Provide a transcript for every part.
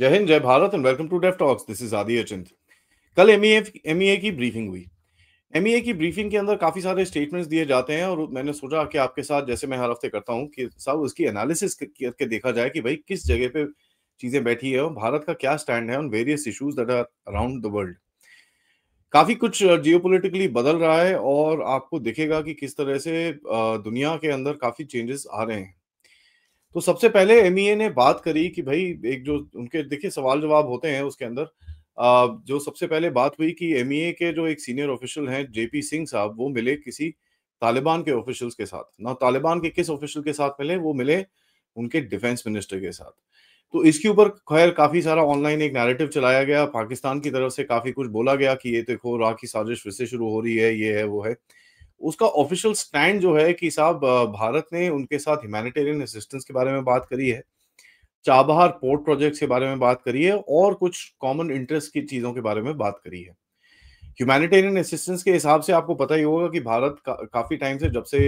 जय हिंद जय Bharat and welcome to def talks this is Aadi Achint कल एम ई e e की ब्रीफिंग हुई एम e की ब्रीफिंग के अंदर काफी सारे स्टेटमेंट्स दिए जाते हैं और मैंने सोचा कि आपके साथ जैसे मैं हर हफ्ते करता हूँ कि साहब उसकी एनालिसिस करके देखा जाए कि भाई किस जगह पे चीजें बैठी है और भारत का क्या स्टैंड है on various issues that are around the world काफी कुछ जियोपोलिटिकली बदल रहा है और आपको दिखेगा कि किस तरह से दुनिया के अंदर काफी चेंजेस आ रहे हैं तो सबसे पहले एम e ने बात करी कि भाई एक जो उनके देखिए सवाल जवाब होते हैं उसके अंदर जो सबसे पहले बात हुई कि एम e के जो एक सीनियर ऑफिशियल हैं जेपी सिंह साहब वो मिले किसी तालिबान के ऑफिशियल्स के साथ ना तालिबान के किस ऑफिशियल के साथ मिले वो मिले उनके डिफेंस मिनिस्टर के साथ तो इसके ऊपर खैर काफी सारा ऑनलाइन एक नैरेटिव चलाया गया पाकिस्तान की तरफ से काफी कुछ बोला गया कि ये देखो राह की साजिश फिर से शुरू हो रही है ये है वो है उसका ऑफिशियल स्टैंड जो है कि साहब भारत ने उनके साथ ह्यूमैनिटेरियन असिस्टेंस के बारे में बात करी है चाबहार पोर्ट प्रोजेक्ट के बारे में बात करी है और कुछ कॉमन इंटरेस्ट की चीज़ों के बारे में बात करी है ह्यूमैनिटेरियन असिस्टेंस के हिसाब से आपको पता ही होगा कि भारत का, काफ़ी टाइम से जब से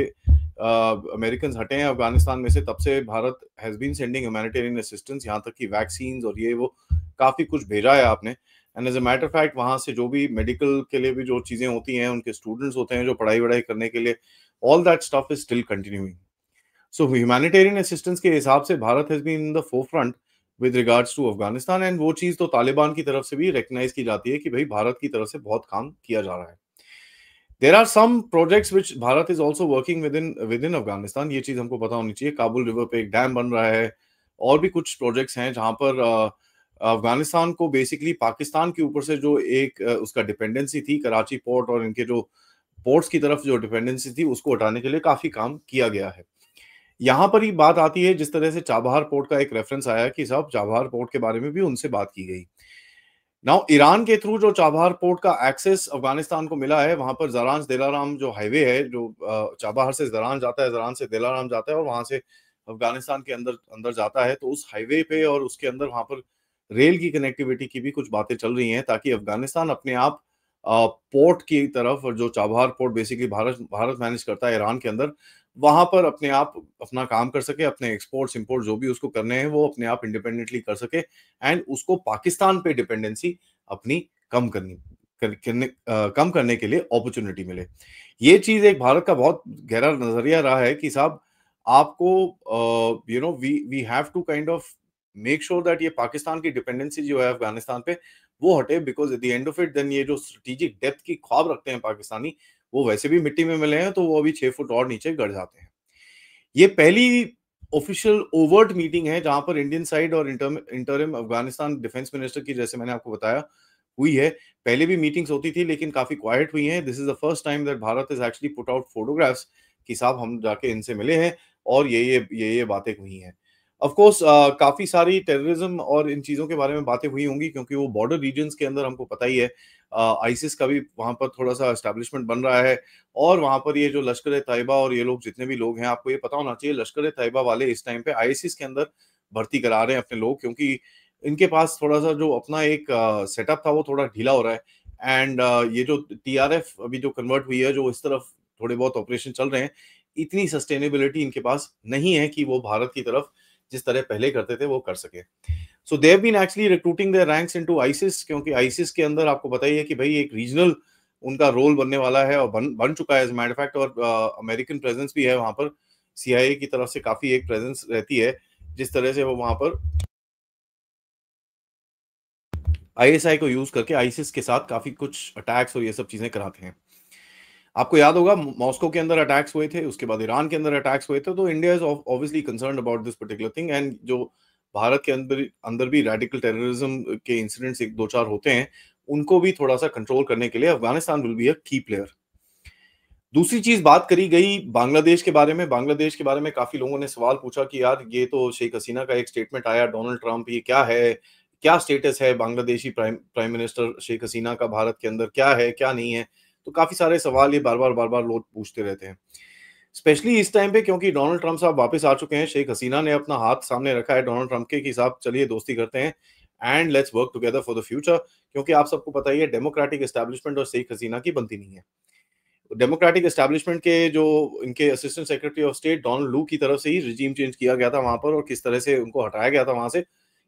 अमेरिकन uh, हटे हैं अफगानिस्तान में से तब से Bharat has been sending humanitarian assistance यहाँ तक कि वैक्सीन और ये वो काफ़ी कुछ भेजा है आपने and as a matter fact वहाँ से जो भी मेडिकल के लिए भी जो चीज़ें होती हैं उनके स्टूडेंट्स होते हैं जो पढ़ाई वढ़ाई करने के लिए all that stuff is still continuing so humanitarian assistance के हिसाब से Bharat has been in the forefront with regards to Afghanistan and वो चीज़ तो तालिबान की तरफ से भी रिकग्नाइज की जाती है कि भाई भारत की तरफ से बहुत काम किया जा रहा है there are some projects which Bharat is also working within within Afghanistan ये चीज़ हमको पता होनी चाहिए काबुल रिवर पे एक डैम बन रहा है और भी कुछ प्रोजेक्ट्स हैं जहाँ पर uh, अफगानिस्तान को बेसिकली पाकिस्तान के ऊपर से जो एक उसका डिपेंडेंसी थी कराची पोर्ट और इनके जो पोर्ट्स की तरफ जो डिपेंडेंसी थी उसको हटाने के लिए काफ़ी काम किया गया है यहाँ पर ही बात आती है जिस तरह से चाबहार पोर्ट का एक रेफरेंस आया कि साहब चाबहार पोर्ट के बारे में भी उनसे बात की गई नाउ ईरान के थ्रू जो चाबहार पोर्ट का एक्सेस अफगानिस्तान को मिला है वहां पर जरान देलाराम जो हाईवे है जो चाबहार से जरान जाता है जरान से देलाराम जाता है और वहां से अफगानिस्तान के अंदर अंदर जाता है तो उस हाईवे पे और उसके अंदर वहां पर रेल की कनेक्टिविटी की भी कुछ बातें चल रही हैं ताकि अफगानिस्तान अपने आप पोर्ट की तरफ जो Chabahar port basically Bharat Bharat manage करता है ईरान के अंदर वहां पर अपने आप अपना काम कर सके अपने एक्सपोर्ट्स इम्पोर्ट जो भी उसको करने हैं वो अपने आप इंडिपेंडेंटली कर सके एंड उसको पाकिस्तान पे डिपेंडेंसी अपनी कम करनी करने, आ, कम करने के लिए अपॉर्चुनिटी मिले ये चीज एक भारत का बहुत गहरा नजरिया रहा है कि साहब आपको you know we we have to kind of make sure that ये पाकिस्तान की डिपेंडेंसी जो है अफगानिस्तान पे वो हटे because at the end of it then ये जो स्ट्रेटेजिक डेप्थ की ख्वाब रखते हैं पाकिस्तानी वो वैसे भी मिट्टी में मिले हैं तो वो अभी छह फुट और नीचे गड़ जाते हैं ये पहली ऑफिशियल ओवर्ट मीटिंग है जहां पर इंडियन साइड और इंटरम अफगानिस्तान डिफेंस मिनिस्टर की जैसे मैंने आपको बताया हुई है पहले भी मीटिंग्स होती थी लेकिन काफी क्वाइट हुई है this is the first time that Bharat is actually put out photographs कि साहब हम जाके इनसे मिले हैं और ये ये ये ये बातें हुई हैं ऑफ कोर्स uh, काफी सारी टेररिज्म और इन चीजों के बारे में बातें हुई होंगी क्योंकि वो बॉर्डर रीजन के अंदर हमको पता ही है आईसिस uh, का भी वहां पर थोड़ा सा एस्टेब्लिशमेंट बन रहा है और वहां पर ये जो लश्कर तयबा और ये लोग जितने भी लोग हैं आपको ये पता होना चाहिए लश्कर तयबा वाले इस टाइम पे आईसिस के अंदर भर्ती करा रहे हैं अपने लोग क्योंकि इनके पास थोड़ा सा जो अपना एक सेटअप uh, था वो थोड़ा ढीला हो रहा है एंड ये जो टी अभी जो कन्वर्ट हुई है जो इस तरफ थोड़े बहुत ऑपरेशन चल रहे हैं इतनी सस्टेनेबिलिटी इनके पास नहीं है कि वो भारत की तरफ जिस तरह पहले करते थे वो कर सके so they've been actually recruiting their ranks into ISIS क्योंकि आईसिस के अंदर आपको बताइए कि भाई एक रीजनल उनका रोल बनने वाला है और बन बन चुका है एज मैटर फैक्ट और अमेरिकन uh, प्रेजेंस भी है वहां पर सीआईए की तरफ से काफी एक प्रेजेंस रहती है जिस तरह से वो वहां पर आईएसआई को यूज करके आईसिस के साथ काफी कुछ अटैक्स और ये सब चीजें कराते हैं आपको याद होगा मॉस्को के अंदर अटैक्स हुए थे उसके बाद ईरान के अंदर अटैक्स हुए थे तो India is obviously concern about this particular thing and जो भारत के अंदर अंदर भी रेडिकल टेररिज्म के इंसिडेंट्स एक दो चार होते हैं उनको भी थोड़ा सा कंट्रोल करने के लिए अफगानिस्तान विल बी अ की प्लेयर दूसरी चीज बात करी गई बांग्लादेश के बारे में बांग्लादेश के बारे में काफी लोगों ने सवाल पूछा कि यार ये तो शेख हसीना का एक स्टेटमेंट आया डोनाल्ड ट्रंप ये क्या है क्या स्टेटस है Bangladeshi prime prime minister Sheikh Hasina का भारत के अंदर क्या है क्या नहीं है तो काफी सारे सवाल ये बार बार बार बार लोग पूछते रहते हैं स्पेशली इस टाइम पे क्योंकि डोनाल्ड ट्रंप साहब वापस आ चुके हैं शेख हसीना ने अपना हाथ सामने रखा है डोनाल्ड ट्रंप के कि साहब चलिए दोस्ती करते हैं and let's work together for the future क्योंकि आप सबको पता ही है डेमोक्रेटिक एस्टेब्लिशमेंट और शेख हसीना की बनती नहीं है डेमोक्रेटिक एस्टेब्लिशमेंट के जो इनके assistant secretary of state Donald Lu की तरफ से ही रिजीम चेंज किया गया था वहां पर और किस तरह से उनको हटाया गया था वहां से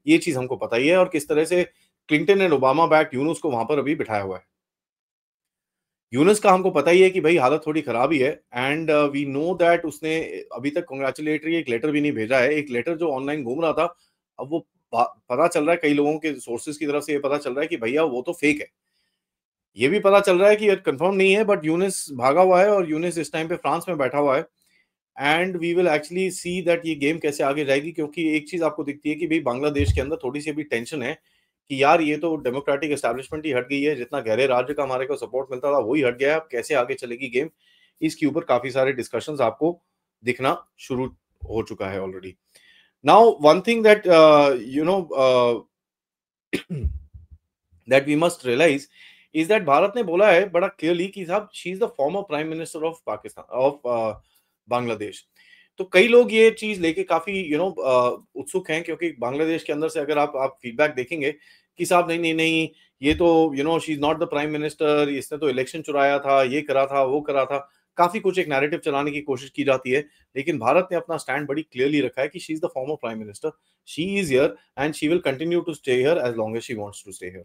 ये चीज हमको पता ही है और किस तरह से Clinton and Obama back Yunus को वहां पर अभी बिठाया हुआ है यूनस का हमको पता ही है कि भाई हालत थोड़ी खराब ही है एंड वी नो दैट उसने अभी तक कॉन्ग्रेचुलेटरी एक लेटर भी नहीं भेजा है एक लेटर जो ऑनलाइन घूम रहा था अब वो पता चल रहा है कई लोगों के सोर्सेज की तरफ से ये पता चल रहा है कि भैया वो तो फेक है ये भी पता चल रहा है कि कंफर्म नहीं है बट यूनिस भागा हुआ है और यूनिस इस टाइम पे फ्रांस में बैठा हुआ है and we will actually see that ये गेम कैसे आगे जाएगी क्योंकि एक चीज आपको दिखती है कि भाई बांग्लादेश के अंदर थोड़ी सी अभी टेंशन है कि यार ये तो डेमोक्रेटिक एस्टेब्लिशमेंट ही हट गई है जितना गहरे राज्य का हमारे को सपोर्ट मिलता था वही हट गया है अब कैसे आगे चलेगी गेम इसके ऊपर काफी सारे डिस्कशंस आपको दिखना शुरू हो चुका है already now one thing that you know that we must realise is that Bharat ने बोला है बड़ा क्लियरली कि साहब she is the former prime minister of Pakistan of Bangladesh तो कई लोग ये चीज लेके काफी यू नो उत्सुक हैं क्योंकि बांग्लादेश के अंदर से अगर आप आप फीडबैक देखेंगे कि साहब नहीं नहीं नहीं ये तो you know she is not the prime minister इसने तो इलेक्शन चुराया था ये करा था वो करा था काफी कुछ एक नैरेटिव चलाने की कोशिश की जाती है लेकिन भारत ने अपना स्टैंड बड़ी क्लियरली रखा है कि she is the former prime minister she is here and she will continue to stay here as long as she wants to stay here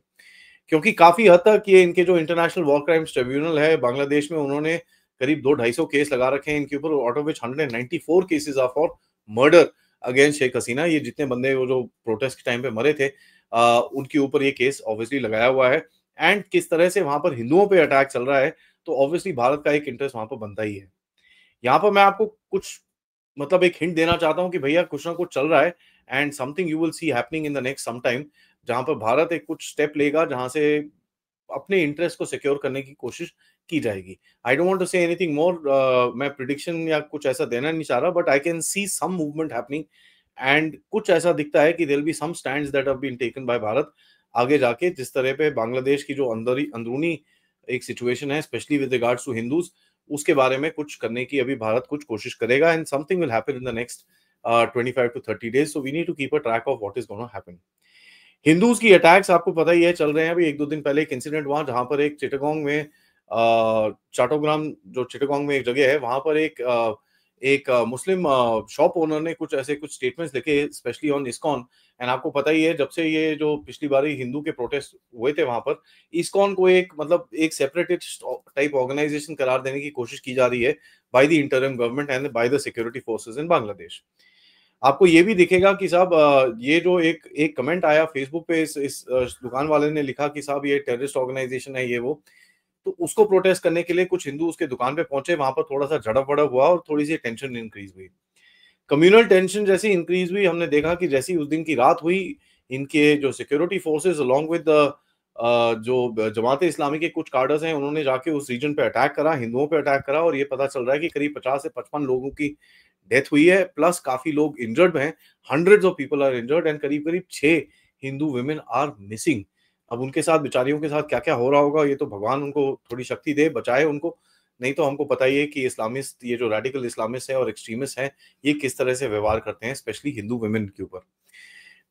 क्योंकि काफी हद तक ये इनके जो इंटरनेशनल वॉर क्राइम्स ट्रिब्यूनल है बांग्लादेश में उन्होंने करीब दो ढाई सौ केस लगा रखे हैं इनके ऊपर out of which hundred ninety four cases of for murder against Sheikh Hasina ये जितने बंदे वो जो प्रोटेस्ट के टाइम पे मरे थे आ, उनके ऊपर ये केस ऑब्वियसली लगाया हुआ है एंड किस तरह से वहां पर हिंदुओं पे अटैक चल रहा है तो ऑब्वियसली भारत का एक इंटरेस्ट वहां पर बनता ही है यहाँ पर मैं आपको कुछ मतलब एक हिंट देना चाहता हूँ कि भैया कुछ ना कुछ चल रहा है and something you will see happening in the next some time जहां पर भारत एक कुछ स्टेप लेगा जहां से अपने इंटरेस्ट को सिक्योर करने की कोशिश की जाएगी I don't want to say anything more मैं प्रिडिक्शन या कुछ ऐसा देना नहीं चाह रहा but I can see some movement happening एंड कुछ ऐसा दिखता है कि there be some stand that have been taken by Bharat आगे जाके जिस तरह पे बांग्लादेश की जो अंदर अंदरूनी एक सिचुएशन है specially with regards to Hindus उसके बारे में कुछ करने की अभी भारत कुछ कोशिश करेगा and something will happen in the next 25 to 30 days so we need to keep a track of what is gonna happen Hindus की अटैक्स आपको पता ही है चल रहे हैं अभी एक दो दिन पहले एक इंसिडेंट हुआ जहां पर एक चिटगोंग में चाटोग्राम जो चिटोकॉन्ग में एक जगह है वहां पर एक एक मुस्लिम शॉप ओनर ने कुछ ऐसे कुछ स्टेटमेंट्स लिखे स्पेशली ऑन इस्कॉन एंड आपको पता ही है जब से ये जो पिछली बार हिंदू के प्रोटेस्ट हुए थे वहां पर इस्कॉन को एक मतलब एक सेपरेटेड टाइप ऑर्गेनाइजेशन करार देने की कोशिश की जा रही है by the interim government and by the security forces in Bangladesh आपको ये भी दिखेगा कि साहब ये जो एक एक कमेंट आया फेसबुक पे इस, इस दुकान वाले ने लिखा कि साहब ये टेररिस्ट ऑर्गेनाइजेशन है ये वो तो उसको प्रोटेस्ट करने के लिए कुछ हिंदू उसके दुकान पे पहुंचे वहां पर थोड़ा सा झड़प वड़प हुआ और थोड़ी सी टेंशन इंक्रीज हुई कम्युनल टेंशन जैसी इंक्रीज हुई हमने देखा कि जैसी उस दिन की रात हुई इनके जो सिक्योरिटी फोर्सेज अलॉन्ग विद जो जमात इस्लामी के कुछ कार्डर्स हैं उन्होंने जाके उस रीजन पे अटैक करा हिंदुओं पे अटैक करा और ये पता चल रहा है कि करीब पचास से पचपन लोगों की डेथ हुई है प्लस काफी लोग इंजर्ड हैं hundreds of people are injured and करीब करीब छह हिंदू वेमेन आर मिसिंग अब उनके साथ बिचारियों के साथ क्या क्या हो रहा होगा ये तो भगवान उनको थोड़ी शक्ति दे बचाए उनको नहीं तो हमको पता ही है कि इस्लामिस्ट ये जो रेडिकल इस्लामिस्ट है और एक्सट्रीमिस्ट है ये किस तरह से व्यवहार करते हैं स्पेशली हिंदू वुमेन के ऊपर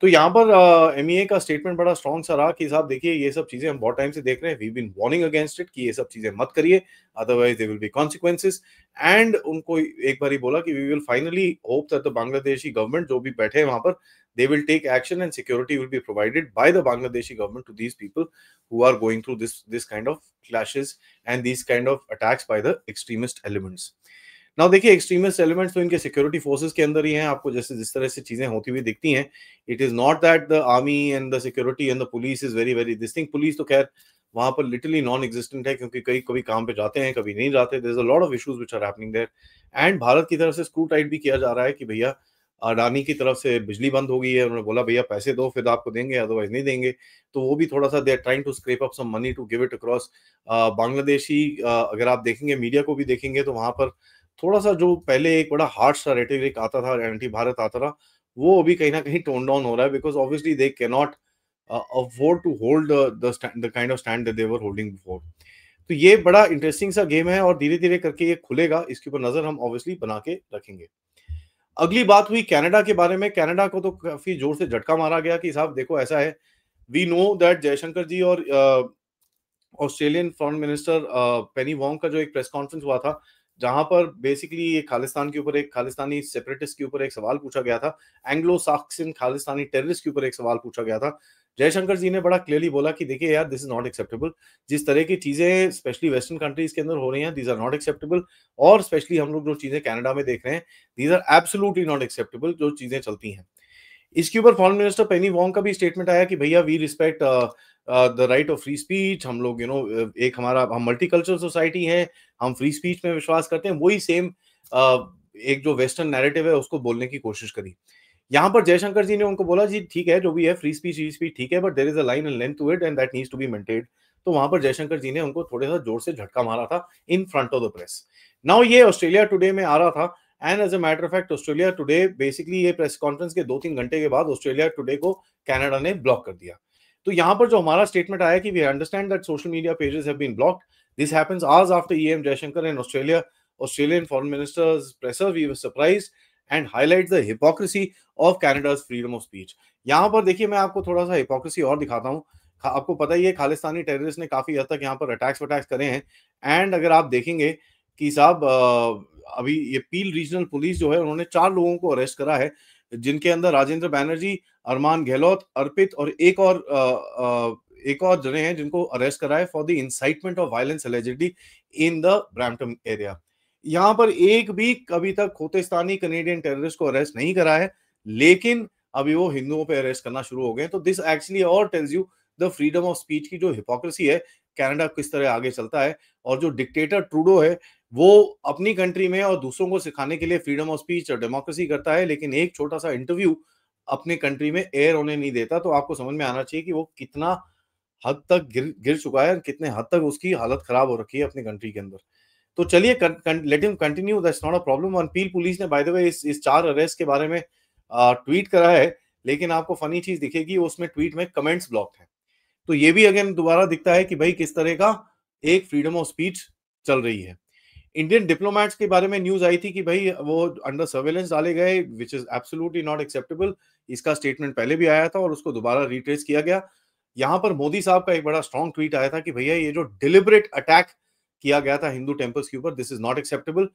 तो यहाँ पर एम uh, e का स्टेटमेंट बड़ा स्ट्रॉन्ग सा रहा कि साहब देखिए ये सब चीजें हम बहुत टाइम से देख रहे हैं we been warning against it कि ये सब चीजें मत करिए otherwise they will be consequences and उनको एक बार ही बोला कि we will finally hope that the Bangladeshi government जो भी बैठे हैं वहां पर they will take action and security will be provided by the Bangladeshi government to these people who are going through this this kind of clashes and this kind of attacks by the extremist elements now देखिए extremist elements तो इनके security forces के अंदर ही हैं आपको जैसे जिस तरह से चीजें होती हुई दिखती हैं it is not that the army and the security and the police is very very this thing police तो खैर वहां पर लिटरली नॉन एग्जिस्टेंट है क्योंकि कई कभी काम पे जाते हैं कभी नहीं जाते there is a lot of issues which are happening there and Bharat की तरफ से स्क्रू टाइट भी किया जा रहा है कि भैया अडानी की तरफ से बिजली बंद हो गई है उन्होंने बोला भैया पैसे दो फिर आपको देंगे अदरवाइज नहीं देंगे तो वो भी थोड़ा सा they are trying to scrape up some money to give it across Bangladeshi अगर आप देखेंगे मीडिया को भी देखेंगे तो वहां पर थोड़ा सा जो पहले एक बड़ा हार्ड सा रेटेरिक आता था एंटी भारत आता था वो अभी कहीं ना कहीं टोन डाउन हो रहा है because obviously they can not afford to hold the kind of stand they were holding before तो ये बड़ा इंटरेस्टिंग सा गेम है और धीरे धीरे करके ये खुलेगा इसके ऊपर नजर हम ऑब्वियसली बना के रखेंगे अगली बात हुई कनाडा के बारे में कनाडा को तो काफी जोर से झटका मारा गया कि साहब देखो ऐसा है we know that Jaishankar ji और Australian foreign minister Penny Wong का जो एक प्रेस कॉन्फ्रेंस हुआ था जहां पर बेसिकली ये खालिस्तान के ऊपर एक खालिस्तानी सेपरेटिस्ट के ऊपर एक सवाल पूछा गया था एंग्लो साक्सिन खालिस्तानी टेररिस्ट के ऊपर एक सवाल पूछा गया था जयशंकर जी ने बड़ा क्लियरली बोला कि देखिए यार दिस इज नॉट एक्सेप्टेबल जिस तरह की चीजें स्पेशली वेस्टर्न कंट्रीज के अंदर हो रही हैं दीज आर नॉट एक्सेप्टेबल और स्पेशली हम लोग जो चीजें कनाडा में देख रहे हैं these are absolutely not acceptable जो चीजें चलती हैं इसके ऊपर फॉरन मिनिस्टर पेनी वॉन्ग का भी स्टेटमेंट आया कि भैया we respect the right of free speech हम लोग यू नो एक हमारा हम मल्टीकल्चरल सोसाइटी है हम फ्री स्पीच में विश्वास करते हैं वही सेम uh, एक जो वेस्टर्न नैरेटिव है उसको बोलने की कोशिश करी यहाँ पर जयशंकर जी ने उनको बोला जी ठीक है जो भी है फ्री स्पीच फ्री स्पीच ठीक है but there is a line and length to it and that needs to be maintained तो वहां पर जयशंकर जी ने उनको थोड़े सा जोर से झटका मारा था in front of the press now ये ऑस्ट्रेलिया टुडे में आ रहा था and as a matter of fact Australia today basically ये प्रेस कॉन्फ्रेंस के दो तीन घंटे के बाद ऑस्ट्रेलिया टुडे को कनाडा ने ब्लॉक कर दिया तो यहाँ पर जो हमारा स्टेटमेंट आया कि we understand that social media pages have been blocked this happens hours after EM Jaishankar and Australia Australian foreign ministers presser we were surprised and highlight the hypocrisy of Canada's freedom of speech यहाँ पर देखिए मैं आपको थोड़ा सा hypocrisy और दिखाता हूँ आपको पता ही है खालिस्तानी टेररिस्ट ने काफी हद तक यहाँ पर अटैक्स वटैक्स करे हैं एंड अगर आप देखेंगे कि साहब अभी ये पील रीजनल पुलिस जो है उन्होंने चार लोगों को अरेस्ट करा है जिनके अंदर राजेंद्र बैनर्जी अरमान गहलोत अर्पित और एक और आ, आ, एक और जने हैं जिनको अरेस्ट कराए for the incitement of violence allegedly in the Brampton area यहां पर एक भी कभी तक खोतेस्तानी कनेडियन टेररिस्ट को अरेस्ट नहीं करा है लेकिन अभी वो हिंदुओं पे अरेस्ट करना शुरू हो गए तो दिस एक्चुअली और tells you the freedom of speech की जो हिपोक्रेसी है कनाडा किस तरह आगे चलता है और जो डिक्टेटर ट्रूडो है वो अपनी कंट्री में और दूसरों को सिखाने के लिए फ्रीडम ऑफ स्पीच और डेमोक्रेसी करता है लेकिन एक छोटा सा इंटरव्यू अपने कंट्री में एयर होने नहीं देता तो आपको समझ में आना चाहिए कि वो कितना हद तक गिर गिर चुका है कितने हद तक उसकी हालत खराब हो रखी है अपने कंट्री के अंदर तो चलिए let him continue that's not a problem और पील पुलिस ने बाय द वे इस इस चार अरेस्ट के बारे में आ, ट्वीट करा है लेकिन आपको फनी चीज दिखेगी उसमें ट्वीट में कमेंट्स ब्लॉक है तो ये भी अगेन दोबारा दिखता है कि भाई किस तरह का एक फ्रीडम ऑफ स्पीच चल रही है इंडियन डिप्लोमैट्स के बारे में न्यूज आई थी कि भाई वो अंडर सर्वेलेंस डाले गए which is absolutely not acceptable इसका स्टेटमेंट पहले भी आया था और उसको दोबारा रिट्रेस किया गया यहां पर मोदी साहब का एक बड़ा स्ट्रॉन्ग ट्वीट आया था कि भैया ये जो डिलिबरेट अटैक किया गया था हिंदू टेम्पल्स के ऊपर this is not acceptable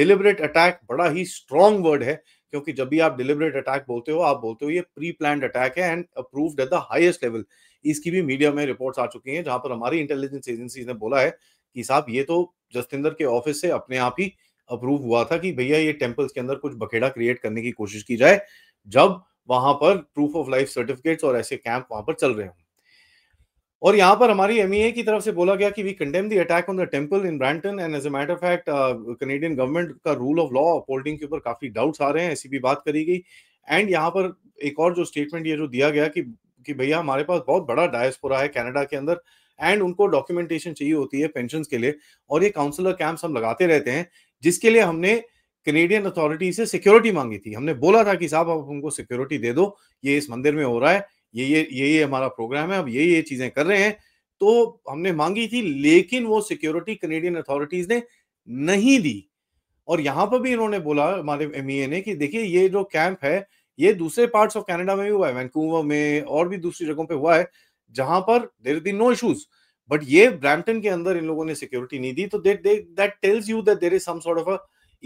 deliberate attack बड़ा ही स्ट्रॉन्ग वर्ड है क्योंकि जब भी आप डिलिबरेट अटैक बोलते हो आप बोलते हो ये प्री प्लान अटैक है and approved at the highest level इसकी भी मीडिया में रिपोर्ट्स आ चुकी हैं जहां पर हमारी इंटेलिजेंस एजेंसीज ने बोला है कि साहब ये तो जसतिंदर के ऑफिस से अपने आप ही अप्रूव हुआ था कि भैया ये टेम्पल्स के अंदर कुछ बखेड़ा क्रिएट करने की कोशिश की जाए जब वहां पर प्रूफ ऑफ लाइफ सर्टिफिकेट्स और ऐसे कैंप वहां पर चल रहे हों और यहाँ पर हमारी एम e की तरफ से बोला गया कि we condemn the attack on the temple in Brampton and as a matter fact Canadian government का रूल ऑफ लॉ अपोल्डिंग के ऊपर काफी डाउट्स आ रहे हैं ऐसी भी बात करी गई एंड यहाँ पर एक और जो स्टेटमेंट ये जो दिया गया कि कि भैया हमारे पास बहुत बड़ा डायस्पोरा है कनाडा के अंदर एंड उनको डॉक्यूमेंटेशन चाहिए होती है पेंशन के लिए और ये काउंसलर कैंप्स हम लगाते रहते हैं जिसके लिए हमने कनेडियन अथॉरिटी से सिक्योरिटी मांगी थी हमने बोला था कि साहब आप हमको सिक्योरिटी दे दो ये इस मंदिर में हो रहा है ये ये ये ये हमारा प्रोग्राम है अब ये ये चीजें कर रहे हैं तो हमने मांगी थी लेकिन वो सिक्योरिटी कनेडियन अथॉरिटीज ने नहीं दी और यहाँ पर भी इन्होंने बोला हमारे एम e ने कि देखिए ये जो कैंप है ये दूसरे पार्ट्स ऑफ कनाडा में भी हुआ है वैंकूवर में और भी दूसरी जगहों पे हुआ है जहां पर there be no issues but ये ब्रैम्पटन के अंदर इन लोगों ने सिक्योरिटी नहीं दी तो that tells you that there is some sort of a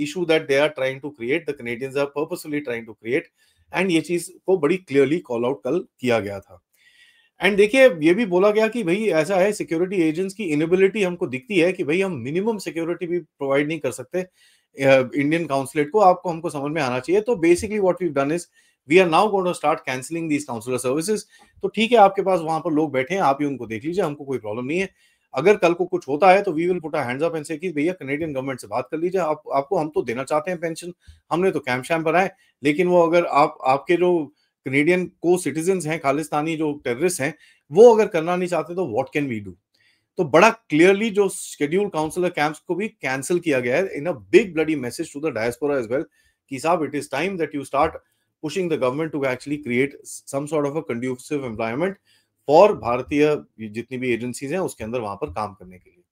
issue that they are trying to create the Canadians are purposefully trying to create and ये चीज को बड़ी क्लियरली कॉल आउट कल किया गया था एंड देखिए ये भी बोला गया कि भाई ऐसा है सिक्योरिटी एजेंट्स की इनेबिलिटी हमको दिखती है कि भाई हम मिनिमम सिक्योरिटी भी प्रोवाइड नहीं कर सकते इंडियन काउंसिलेट को आपको हमको समझ में आना चाहिए तो basically what we done is we are now going to start cancelling these counsellor services तो ठीक है आपके पास वहां पर लोग बैठे हैं आप ही उनको देख लीजिए हमको कोई प्रॉब्लम नहीं है अगर कल को कुछ होता है तो we will put a hands up and say कि भैया कनेडियन गवर्नमेंट से बात कर लीजिए आप आपको हम तो देना चाहते हैं पेंशन हमने तो कैम्प शैम्प बनाए लेकिन वो अगर आप आपके जो कनेडियन को सिटीजन हैं खालिस्तानी जो टेररिस्ट हैं वो अगर करना नहीं चाहते तो वॉट कैन वी डू तो बड़ा क्लियरली जो शेड्यूल काउंसिलर कैंप्स को भी कैंसिल किया गया है in a big bloody message to the diaspora as well कि साहब it is time that you start pushing the government to actually create some sort of a conducive environment for भारतीय जितनी भी एजेंसीज हैं उसके अंदर वहां पर काम करने के लिए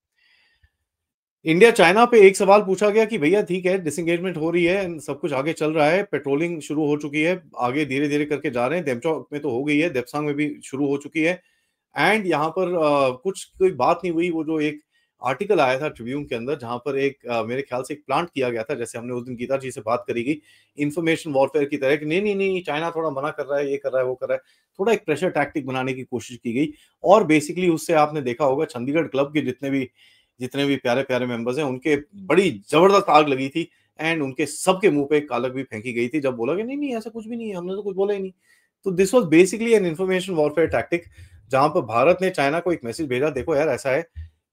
इंडिया चाइना पे एक सवाल पूछा गया कि भैया ठीक है डिसंगेजमेंट हो रही है सब कुछ आगे चल रहा है पेट्रोलिंग शुरू हो चुकी है आगे धीरे धीरे करके जा रहे हैं देमचौक में तो हो गई है देपसांग में भी शुरू हो चुकी है एंड यहाँ पर आ, कुछ कोई बात नहीं हुई वो जो एक आर्टिकल आया था ट्रिब्यून के अंदर जहां पर एक आ, मेरे ख्याल से एक प्लांट किया गया था जैसे हमने उस दिन गीता जी से बात करी गई इन्फॉर्मेशन वॉरफेयर की तरह कि नहीं नहीं नहीं चाइना थोड़ा मना कर रहा है ये कर रहा है वो कर रहा है थोड़ा एक प्रेशर टैक्टिक बनाने की कोशिश की गई और बेसिकली उससे आपने देखा होगा चंडीगढ़ क्लब के जितने भी जितने भी प्यारे प्यारे मेंबर्स हैं उनके बड़ी जबरदस्त आग लगी थी एंड उनके सबके मुंह पे कालक भी फेंकी गई थी जब बोला कि नहीं नहीं ऐसा कुछ भी नहीं है हमने तो कुछ बोला ही नहीं तो this was basically an information warfare tactic जहां पर भारत ने चाइना को एक मैसेज भेजा देखो यार ऐसा है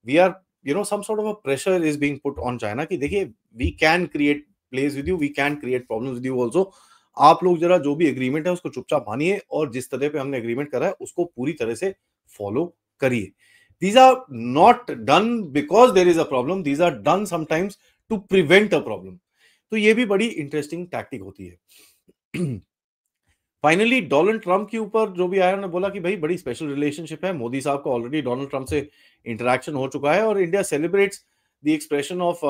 we are you know some sort of a pressure is being put on China कि देखिए we can create place with you we can create problems with you also आप लोग जरा जो भी एग्रीमेंट है उसको चुपचाप मानिए और जिस तरह पे हमने एग्रीमेंट करा है उसको पूरी तरह से फॉलो करिए these are not done because there is a problem these are done sometimes to prevent a problem तो ये भी बड़ी इंटरेस्टिंग टैक्टिक होती है फाइनली डोनाल्ड ट्रंप के ऊपर जो भी आया उन्होंने बोला कि भाई बड़ी स्पेशल रिलेशनशिप है मोदी साहब का ऑलरेडी डोनाल्ड ट्रंप से इंटरेक्शन हो चुका है और India celebrates the expression of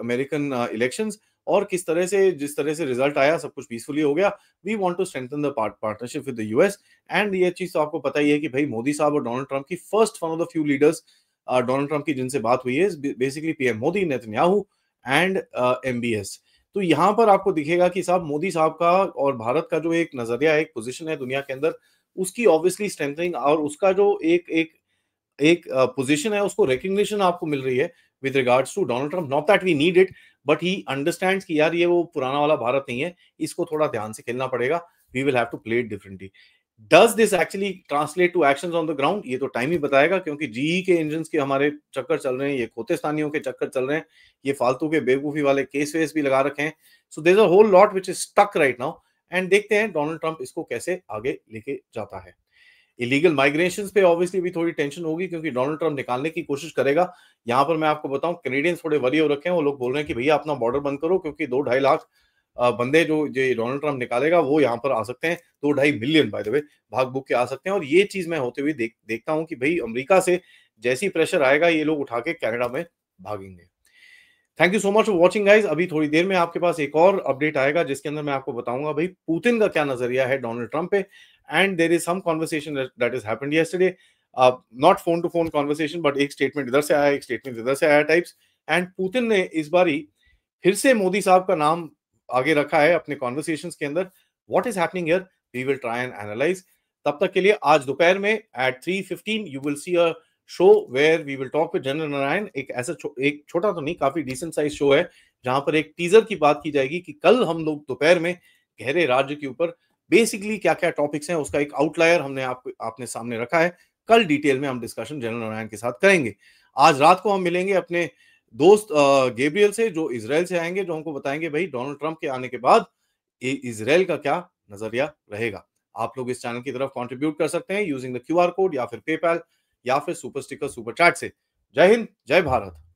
American election और किस तरह से जिस तरह से रिजल्ट आया सब कुछ पीसफुली हो गया we want to strengthen the partnership with the US and ये चीज तो आपको पता ही है कि भाई मोदी साहब और डोनाल्ड ट्रंप की first one of the few leaders Donald Trump की जिनसे बात हुई है basically PM Modi Netanyahu and M B S तो यहाँ पर आपको दिखेगा कि साहब मोदी साहब का और भारत का जो एक नजरिया है एक पोजिशन है दुनिया के अंदर उसकी ऑब्वियसली स्ट्रेंथनिंग और उसका जो एक एक एक पोजीशन है उसको रिकग्निशन आपको मिल रही है with regards to Donald Trump not that we need it but he understand कि यार ये वो पुराना वाला भारत नहीं है इसको थोड़ा ध्यान से खेलना पड़ेगा we will have to play it differently does this actually translate to action on the ground ये तो टाइम ही बताएगा क्योंकि जीई e के इंजन के हमारे चक्कर चल रहे हैं ये खोतेस्तानियों के चक्कर चल रहे हैं ये फालतू के बेवकूफी वाले केस वेस भी लगा रखे हैं so there a whole lot which is stuck right now and देखते हैं डोनाल्ड ट्रंप इसको कैसे आगे लेके जाता है इलीगल माइग्रेशन पे ऑब्वियसली भी थोड़ी टेंशन होगी क्योंकि डोनाल्ड ट्रंप निकालने की कोशिश करेगा यहाँ पर मैं आपको बताऊं कैनेडियंस थोड़े वरी हो रखे हैं वो लोग बोल रहे हैं कि भैया अपना बॉर्डर बंद करो क्योंकि दो ढाई लाख बंदे जो ये डोनाल्ड ट्रंप निकालेगा वो यहाँ पर आ सकते हैं दो तो ढाई मिलियन बाय द वे भाग भूख के आ सकते हैं और ये चीज मैं होते हुए देख देखता हूँ कि भाई अमरीका से जैसी प्रेशर आएगा ये लोग उठा के कैनेडा में भागेंगे thank you so much for watching guys अभी थोड़ी देर में आपके पास एक और अपडेट आएगा जिसके अंदर मैं आपको बताऊंगा भाई पुतिन का क्या नजरिया है डोनाल्ड ट्रंप पे and there is some conversation that is happened not phone to phone conversation but एक स्टेटमेंट इधर से आया एक स्टेटमेंट इधर से आया टाइप्स एंड पुतिन ने इस बारी फिर से मोदी साहब का नाम आगे रखा है अपने कॉन्वर्सेशन के अंदर what is happening here we will try and analyse तब तक के लिए आज दोपहर में at three fifteen you will see a show where we will talk with General Narayan एक ऐसा छो, एक छोटा तो नहीं काफी डिसेंट साइज शो है जहां पर एक टीजर की बात की जाएगी कि कल हम लोग दोपहर में गहरे राज्य के ऊपर बेसिकली क्या क्या टॉपिक्स हैं उसका एक आउटलायर हमने आप आपने सामने रखा है कल डिटेल में हम डिस्कशन जनरल नारायण के साथ करेंगे आज रात को हम मिलेंगे अपने दोस्त गेब्रियल से जो इसराइल से आएंगे जो हमको बताएंगे भाई डोनाल्ड ट्रंप के आने के बाद इसराइल का क्या नजरिया रहेगा आप लोग इस चैनल की तरफ कॉन्ट्रीब्यूट कर सकते हैं यूजिंग द क्यू कोड या फिर पेपैल या फिर सुपर स्टिकर सुपर चैट से जय हिंद जय भारत